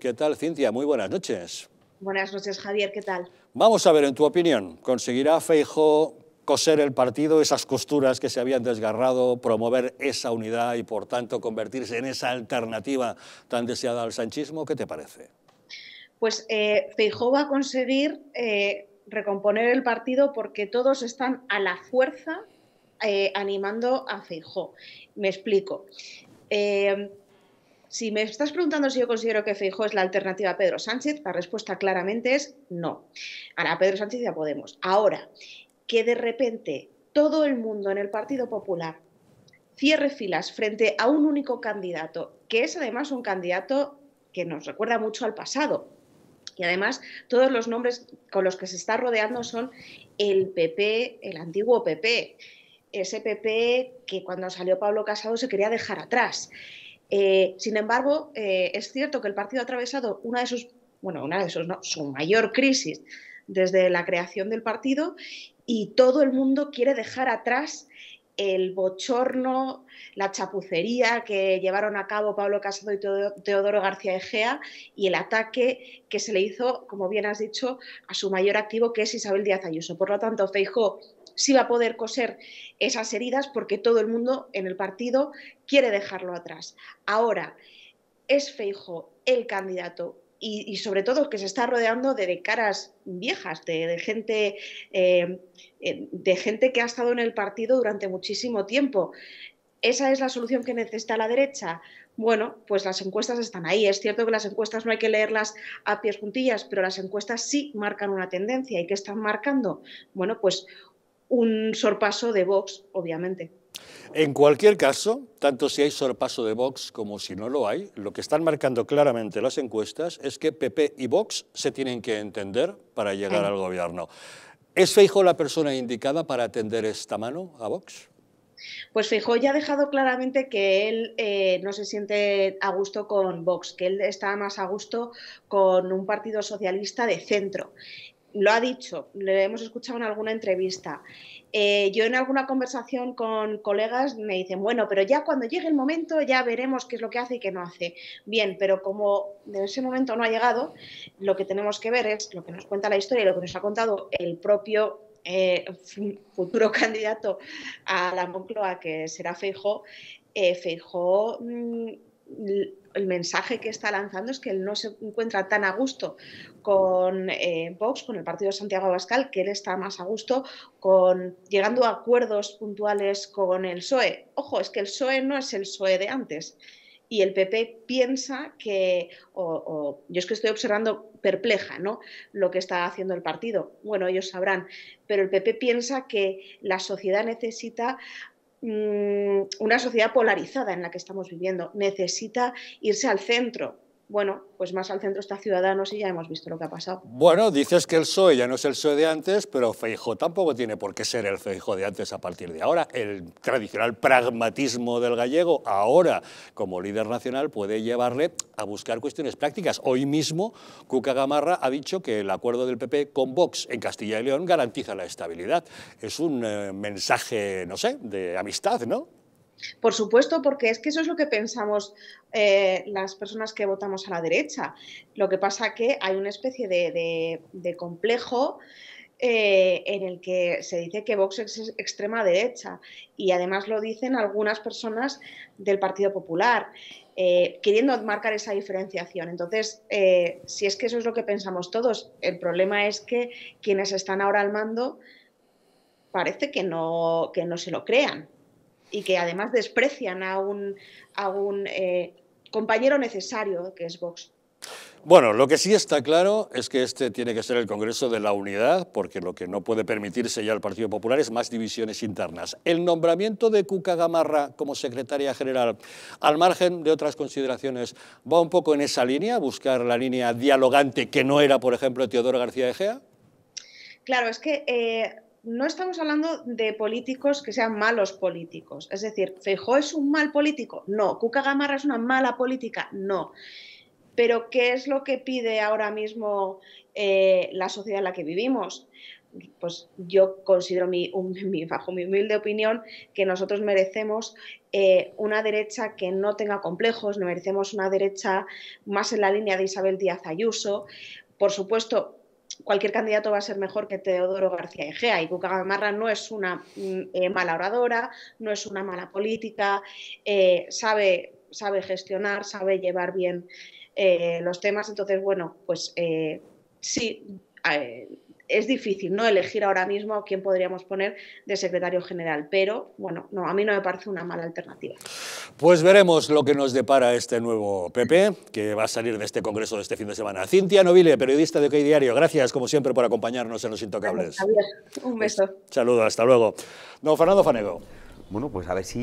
¿Qué tal, Cintia? Muy buenas noches. Buenas noches, Javier. ¿Qué tal? Vamos a ver, en tu opinión, ¿conseguirá Feijo coser el partido, esas costuras que se habían desgarrado, promover esa unidad y, por tanto, convertirse en esa alternativa tan deseada al sanchismo? ¿Qué te parece? Pues eh, Feijo va a conseguir eh, recomponer el partido porque todos están a la fuerza eh, animando a Feijo. Me explico. Eh, si me estás preguntando si yo considero que Feijó es la alternativa a Pedro Sánchez, la respuesta claramente es no. Ahora, Pedro Sánchez ya Podemos. Ahora, que de repente todo el mundo en el Partido Popular cierre filas frente a un único candidato, que es además un candidato que nos recuerda mucho al pasado. Y además, todos los nombres con los que se está rodeando son el PP, el antiguo PP, ese PP que cuando salió Pablo Casado se quería dejar atrás. Eh, sin embargo, eh, es cierto que el partido ha atravesado una de sus, bueno, una de sus, su mayor crisis desde la creación del partido y todo el mundo quiere dejar atrás el bochorno, la chapucería que llevaron a cabo Pablo Casado y Teodoro García Egea y el ataque que se le hizo, como bien has dicho, a su mayor activo, que es Isabel Díaz Ayuso. Por lo tanto, Feijóo si va a poder coser esas heridas porque todo el mundo en el partido quiere dejarlo atrás. Ahora, es Feijo el candidato y, sobre todo que se está rodeando de, caras viejas, de, gente, eh, eh, de gente que ha estado en el partido durante muchísimo tiempo. ¿Esa es la solución que necesita la derecha? Bueno, pues las encuestas están ahí. Es cierto que las encuestas no hay que leerlas a pies juntillas, pero las encuestas sí marcan una tendencia. ¿Y qué están marcando? Bueno, pues un sorpaso de Vox, obviamente. En cualquier caso, tanto si hay sorpaso de Vox como si no lo hay, lo que están marcando claramente las encuestas es que PP y Vox se tienen que entender para llegar al gobierno. ¿Es Feijo la persona indicada para atender esta mano a Vox? Pues Feijóo ya ha dejado claramente que él eh, no se siente a gusto con Vox, que él está más a gusto con un partido socialista de centro lo ha dicho, le hemos escuchado en alguna entrevista. Eh, yo en alguna conversación con colegas me dicen, bueno, pero ya cuando llegue el momento ya veremos qué es lo que hace y qué no hace. Bien, pero como de ese momento no ha llegado, lo que tenemos que ver es lo que nos cuenta la historia y lo que nos ha contado el propio eh, futuro candidato a la Moncloa, que será Feijóo, Eh, mm, el mensaje que está lanzando es que él no se encuentra tan a gusto con eh, Vox, con el partido de Santiago Abascal, que él está más a gusto con llegando a acuerdos puntuales con el PSOE. Ojo, es que el PSOE no es el PSOE de antes. Y el PP piensa que, yo es que estoy observando perpleja, ¿no? Lo que está haciendo el partido. Bueno, ellos sabrán, pero el PP piensa que la sociedad necesita Mm, una sociedad polarizada en la que estamos viviendo. Necesita irse al centro, bueno, pues más al centro está Ciudadanos y ya hemos visto lo que ha pasado. Bueno, dices que el PSOE ya no es el PSOE de antes, pero Feijo tampoco tiene por qué ser el Feijo de antes a partir de ahora. El tradicional pragmatismo del gallego ahora, como líder nacional, puede llevarle a buscar cuestiones prácticas. Hoy mismo, Cuca Gamarra ha dicho que el acuerdo del PP con Vox en Castilla y León garantiza la estabilidad. Es un eh, mensaje, no sé, de amistad, ¿no? Por supuesto, porque es que eso es lo que pensamos eh, las personas que votamos a la derecha. Lo que pasa que hay una especie de, complejo eh, en el que se dice que Vox es extrema derecha y además lo dicen algunas personas del Partido Popular, eh, queriendo marcar esa diferenciación. Entonces, si es que eso es lo que pensamos todos, el problema es que quienes están ahora al mando parece que no, que no se lo crean y que además desprecian a un, eh, compañero necesario que es Vox. Bueno, lo que sí está claro es que este tiene que ser el Congreso de la Unidad, porque lo que no puede permitirse ya el Partido Popular es más divisiones internas. El nombramiento de Cuca Gamarra como secretaria general, al margen de otras consideraciones, ¿va un poco en esa línea, buscar la línea dialogante que no era, por ejemplo, Teodoro García Egea? Claro, es que eh, no estamos hablando de políticos que sean malos políticos. Es decir, Feijó es un mal político. No. Cuca Gamarra es una mala política. No. Pero ¿qué es lo que pide ahora mismo eh, la sociedad en la que vivimos? Pues yo considero, mi, bajo mi humilde opinión, que nosotros merecemos eh, una derecha que no tenga complejos, no merecemos una derecha más en la línea de Isabel Díaz Ayuso. Por supuesto, cualquier candidato va a ser mejor que Teodoro García Egea. Y Cucagamarra no es una mm, eh, mala oradora, no es una mala política, eh, sabe, sabe gestionar, sabe llevar bien eh, los temas. Entonces, bueno, pues sí, es difícil no elegir ahora mismo quién podríamos poner de secretario general, pero bueno, no, a mí no me parece una mala alternativa. Pues veremos lo que nos depara este nuevo PP, que va a salir de este congreso de este fin de semana. Cintia Novile, periodista de OK Diario, gracias como siempre por acompañarnos en Los Intocables. Un beso. Saludos, hasta luego. Don Fernando Fanego. Bueno, pues a ver si...